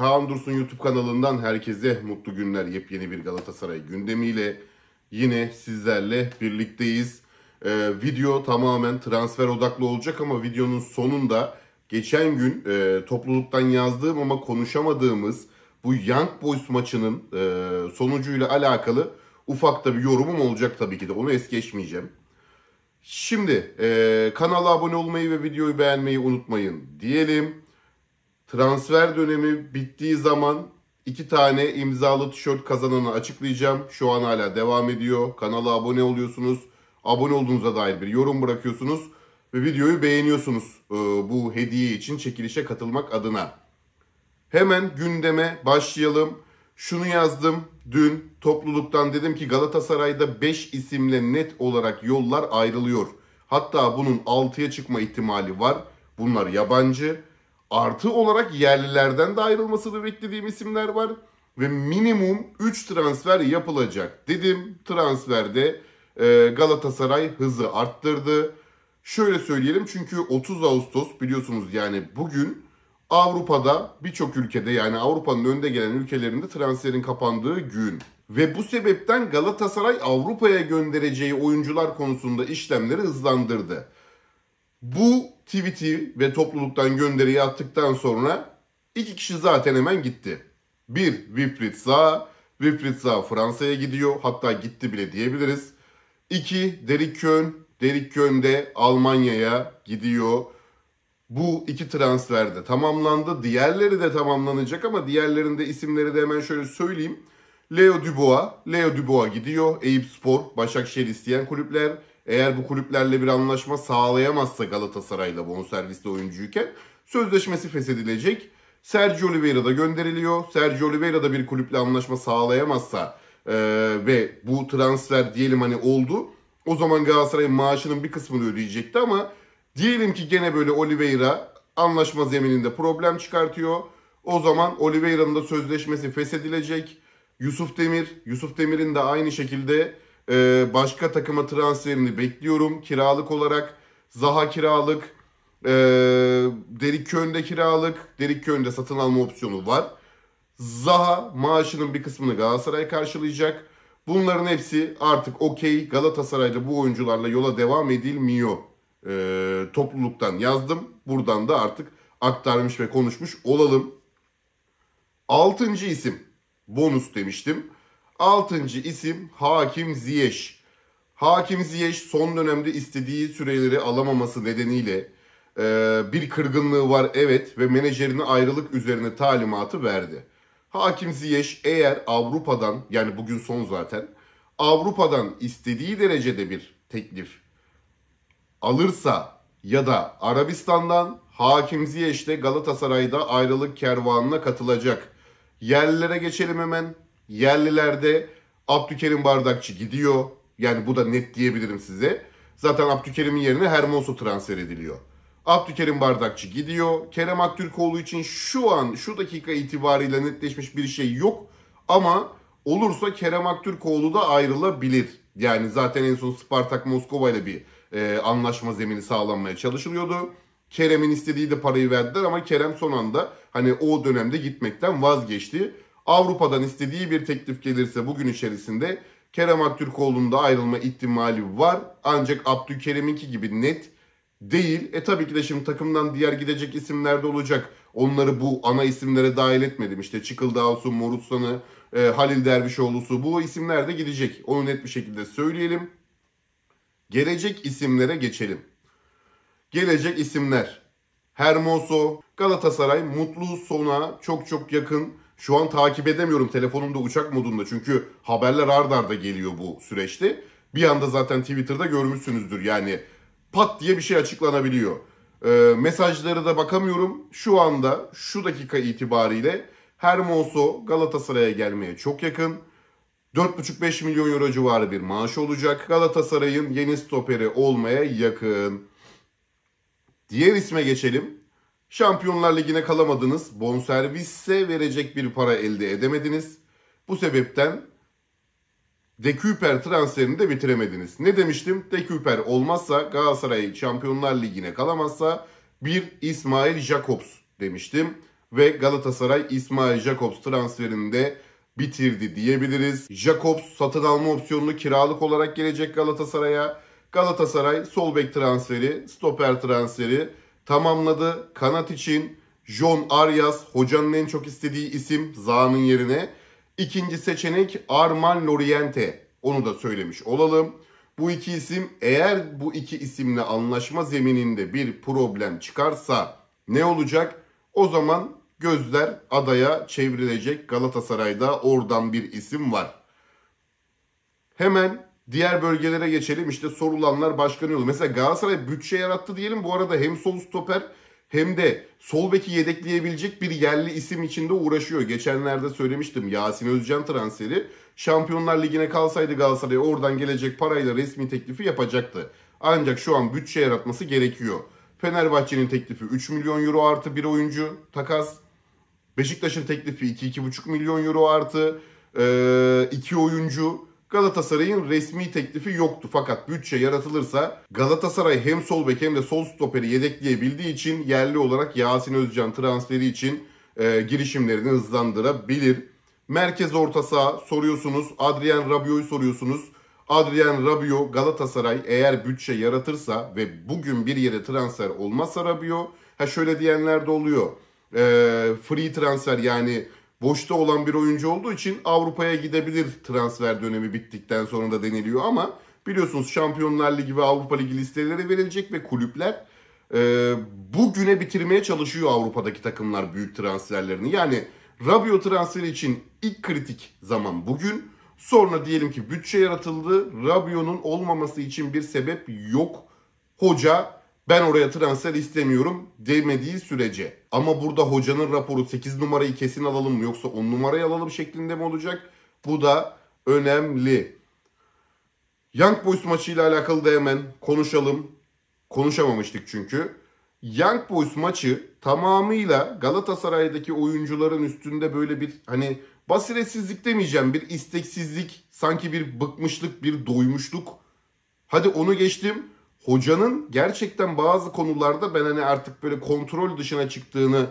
Kaan Dursun YouTube kanalından herkese mutlu günler. Yepyeni bir Galatasaray gündemiyle yine sizlerle birlikteyiz. Ee, video tamamen transfer odaklı olacak ama videonun sonunda geçen gün e, topluluktan yazdığım ama konuşamadığımız bu Young Boys maçının e, sonucuyla alakalı ufak da bir yorumum olacak tabii ki de. Onu es geçmeyeceğim. Şimdi e, kanala abone olmayı ve videoyu beğenmeyi unutmayın diyelim. Transfer dönemi bittiği zaman iki tane imzalı tişört kazananı açıklayacağım. Şu an hala devam ediyor. Kanala abone oluyorsunuz. Abone olduğunuza dair bir yorum bırakıyorsunuz. Ve videoyu beğeniyorsunuz e, bu hediye için çekilişe katılmak adına. Hemen gündeme başlayalım. Şunu yazdım dün topluluktan dedim ki Galatasaray'da 5 isimle net olarak yollar ayrılıyor. Hatta bunun 6'ya çıkma ihtimali var. Bunlar yabancı artı olarak yerlilerden de ayrılmasını beklediğim isimler var. Ve minimum 3 transfer yapılacak dedim. Transferde e, Galatasaray hızı arttırdı. Şöyle söyleyelim çünkü 30 Ağustos biliyorsunuz yani bugün Avrupa'da birçok ülkede yani Avrupa'nın önde gelen ülkelerinde transferin kapandığı gün. Ve bu sebepten Galatasaray Avrupa'ya göndereceği oyuncular konusunda işlemleri hızlandırdı. Bu tweet'i ve topluluktan gönderiyi attıktan sonra iki kişi zaten hemen gitti. Bir Wilfried Zaha, Wilfried Zaha Fransa'ya gidiyor hatta gitti bile diyebiliriz. İki Derek Köhn, Derek Köhn de Almanya'ya gidiyor. Bu iki transfer de tamamlandı. Diğerleri de tamamlanacak ama diğerlerinde isimleri de hemen şöyle söyleyeyim. Leo Dubois, Leo Dubois gidiyor. Eyüp Spor, Başakşehir isteyen kulüpler eğer bu kulüplerle bir anlaşma sağlayamazsa Galatasaray'la bonservisli oyuncuyken sözleşmesi feshedilecek. Sergio Oliveira da gönderiliyor. Sergio Oliveira da bir kulüple anlaşma sağlayamazsa e, ve bu transfer diyelim hani oldu. O zaman Galatasaray'ın maaşının bir kısmını ödeyecekti ama diyelim ki gene böyle Oliveira anlaşma zemininde problem çıkartıyor. O zaman Oliveira'nın da sözleşmesi feshedilecek. Yusuf Demir, Yusuf Demir'in de aynı şekilde ee, başka takıma transferini bekliyorum. Kiralık olarak Zaha kiralık, e, Derik Köy'ünde kiralık, Derik Köy'ünde satın alma opsiyonu var. Zaha maaşının bir kısmını Galatasaray karşılayacak. Bunların hepsi artık okey Galatasaray'da bu oyuncularla yola devam edilmiyor e, topluluktan yazdım. Buradan da artık aktarmış ve konuşmuş olalım. Altıncı isim bonus demiştim. Altıncı isim Hakim Ziyech. Hakim Ziyech son dönemde istediği süreleri alamaması nedeniyle e, bir kırgınlığı var evet ve menajerine ayrılık üzerine talimatı verdi. Hakim Ziyech eğer Avrupa'dan yani bugün son zaten Avrupa'dan istediği derecede bir teklif alırsa ya da Arabistan'dan Hakim Ziyech de Galatasaray'da ayrılık kervanına katılacak. Yerlere geçelim hemen. Yerlilerde Abdülkerim Bardakçı gidiyor. Yani bu da net diyebilirim size. Zaten Abdülkerim'in yerine Hermoso transfer ediliyor. Abdülkerim Bardakçı gidiyor. Kerem Aktürkoğlu için şu an şu dakika itibariyle netleşmiş bir şey yok. Ama olursa Kerem Aktürkoğlu da ayrılabilir. Yani zaten en son Spartak Moskova ile bir e, anlaşma zemini sağlanmaya çalışılıyordu. Kerem'in istediği de parayı verdiler ama Kerem son anda hani o dönemde gitmekten vazgeçti. Avrupa'dan istediği bir teklif gelirse bugün içerisinde Kerem Aktürkoğlu'nun da ayrılma ihtimali var. Ancak Abdülkerim'inki gibi net değil. E tabii ki de şimdi takımdan diğer gidecek isimler de olacak. Onları bu ana isimlere dahil etmedim. İşte Çıkıldağsu, Morutsan'ı, e, Halil Dervişoğlu'su bu isimler de gidecek. Onu net bir şekilde söyleyelim. Gelecek isimlere geçelim. Gelecek isimler. Hermoso, Galatasaray mutlu sona çok çok yakın. Şu an takip edemiyorum telefonumda uçak modunda çünkü haberler ard arda geliyor bu süreçte. Bir anda zaten Twitter'da görmüşsünüzdür yani pat diye bir şey açıklanabiliyor. E, mesajları da bakamıyorum. Şu anda şu dakika itibariyle Hermoso Galatasaray'a gelmeye çok yakın. 4,5-5 milyon euro civarı bir maaş olacak. Galatasaray'ın yeni stoperi olmaya yakın. Diğer isme geçelim. Şampiyonlar Ligi'ne kalamadınız. Bonservisse verecek bir para elde edemediniz. Bu sebepten Deküper transferini de bitiremediniz. Ne demiştim? Deküper olmazsa Galatasaray Şampiyonlar Ligi'ne kalamazsa bir İsmail Jacobs demiştim. Ve Galatasaray İsmail Jacobs transferini de bitirdi diyebiliriz. Jacobs satın alma opsiyonunu kiralık olarak gelecek Galatasaray'a. Galatasaray sol bek transferi, stoper transferi tamamladı. Kanat için John Arias hocanın en çok istediği isim Zaha'nın yerine. İkinci seçenek Arman Loriente. Onu da söylemiş olalım. Bu iki isim eğer bu iki isimle anlaşma zemininde bir problem çıkarsa ne olacak? O zaman gözler adaya çevrilecek Galatasaray'da oradan bir isim var. Hemen Diğer bölgelere geçelim. İşte sorulanlar başka ne olur? Mesela Galatasaray bütçe yarattı diyelim. Bu arada hem sol stoper hem de sol beki yedekleyebilecek bir yerli isim içinde uğraşıyor. Geçenlerde söylemiştim Yasin Özcan transferi. Şampiyonlar Ligi'ne kalsaydı Galatasaray oradan gelecek parayla resmi teklifi yapacaktı. Ancak şu an bütçe yaratması gerekiyor. Fenerbahçe'nin teklifi 3 milyon euro artı bir oyuncu takas. Beşiktaş'ın teklifi 2-2,5 milyon euro artı 2 ee, oyuncu. Galatasaray'ın resmi teklifi yoktu fakat bütçe yaratılırsa Galatasaray hem sol bek hem de sol stoperi yedekleyebildiği için yerli olarak Yasin Özcan transferi için e, girişimlerini hızlandırabilir. Merkez orta saha soruyorsunuz. Adrian Rabiot'u soruyorsunuz. Adrian Rabiot Galatasaray eğer bütçe yaratırsa ve bugün bir yere transfer olmazsa Rabiot ha şöyle diyenler de oluyor. E, free transfer yani boşta olan bir oyuncu olduğu için Avrupa'ya gidebilir transfer dönemi bittikten sonra da deniliyor ama biliyorsunuz Şampiyonlar Ligi ve Avrupa Ligi listeleri verilecek ve kulüpler e, bugüne bitirmeye çalışıyor Avrupa'daki takımlar büyük transferlerini. Yani Rabiot transferi için ilk kritik zaman bugün. Sonra diyelim ki bütçe yaratıldı. Rabiot'un olmaması için bir sebep yok. Hoca ben oraya transfer istemiyorum demediği sürece. Ama burada hocanın raporu 8 numarayı kesin alalım mı yoksa 10 numarayı alalım şeklinde mi olacak? Bu da önemli. Young Boys ile alakalı da hemen konuşalım. Konuşamamıştık çünkü. Young Boys maçı tamamıyla Galatasaray'daki oyuncuların üstünde böyle bir hani basiretsizlik demeyeceğim bir isteksizlik sanki bir bıkmışlık bir doymuşluk. Hadi onu geçtim hocanın gerçekten bazı konularda ben hani artık böyle kontrol dışına çıktığını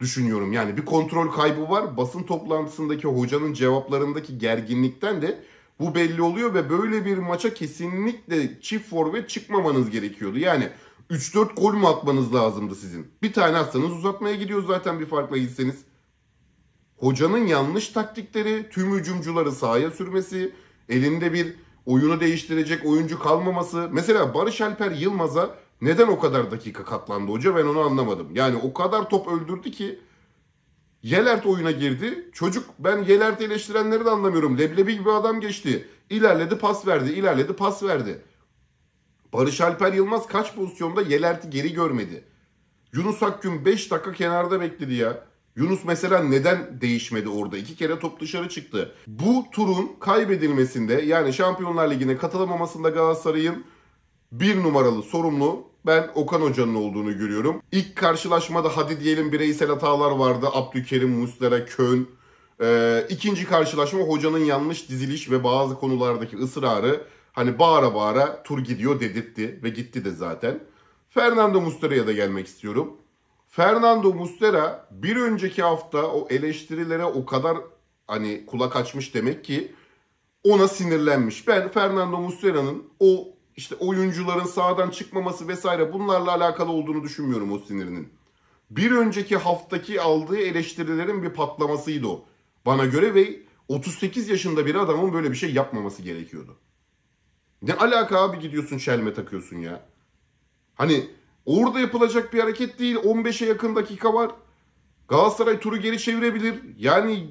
düşünüyorum. Yani bir kontrol kaybı var. Basın toplantısındaki hocanın cevaplarındaki gerginlikten de bu belli oluyor ve böyle bir maça kesinlikle çift forvet çıkmamanız gerekiyordu. Yani 3-4 gol mü atmanız lazımdı sizin? Bir tane atsanız uzatmaya gidiyor zaten bir farkla gitseniz. Hocanın yanlış taktikleri, tüm hücumcuları sahaya sürmesi, elinde bir oyunu değiştirecek oyuncu kalmaması. Mesela Barış Alper Yılmaz'a neden o kadar dakika katlandı hoca ben onu anlamadım. Yani o kadar top öldürdü ki Yelert oyuna girdi. Çocuk ben Yelert'i eleştirenleri de anlamıyorum. Leblebi gibi adam geçti. İlerledi pas verdi, ilerledi pas verdi. Barış Alper Yılmaz kaç pozisyonda Yelert'i geri görmedi. Yunus Akgün 5 dakika kenarda bekledi ya. Yunus mesela neden değişmedi orada? İki kere top dışarı çıktı. Bu turun kaybedilmesinde yani Şampiyonlar Ligi'ne katılamamasında Galatasaray'ın bir numaralı sorumlu ben Okan Hoca'nın olduğunu görüyorum. İlk karşılaşmada hadi diyelim bireysel hatalar vardı. Abdülkerim, Muslera, Kön. Ee, ikinci karşılaşma hocanın yanlış diziliş ve bazı konulardaki ısrarı hani bağıra bağıra tur gidiyor dedirtti ve gitti de zaten. Fernando Muslera'ya da gelmek istiyorum. Fernando Mustera bir önceki hafta o eleştirilere o kadar hani kulak açmış demek ki ona sinirlenmiş. Ben Fernando Mustera'nın o işte oyuncuların sağdan çıkmaması vesaire bunlarla alakalı olduğunu düşünmüyorum o sinirinin. Bir önceki haftaki aldığı eleştirilerin bir patlamasıydı o. Bana göre ve 38 yaşında bir adamın böyle bir şey yapmaması gerekiyordu. Ne alaka abi gidiyorsun şelme takıyorsun ya. Hani Orada yapılacak bir hareket değil. 15'e yakın dakika var. Galatasaray turu geri çevirebilir. Yani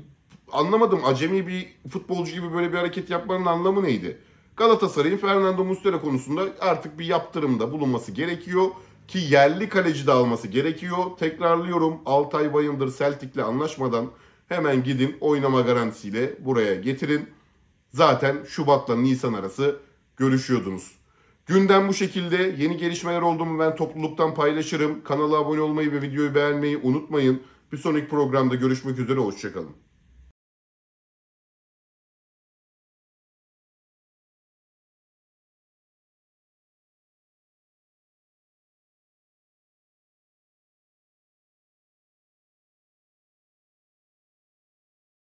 anlamadım acemi bir futbolcu gibi böyle bir hareket yapmanın anlamı neydi? Galatasaray'ın Fernando Muslera konusunda artık bir yaptırımda bulunması gerekiyor. Ki yerli kaleci de alması gerekiyor. Tekrarlıyorum Altay Bayındır Celtic'le anlaşmadan hemen gidin oynama garantisiyle buraya getirin. Zaten Şubat'la Nisan arası görüşüyordunuz. Gündem bu şekilde. Yeni gelişmeler oldu mu ben topluluktan paylaşırım. Kanala abone olmayı ve videoyu beğenmeyi unutmayın. Bir sonraki programda görüşmek üzere. Hoşçakalın.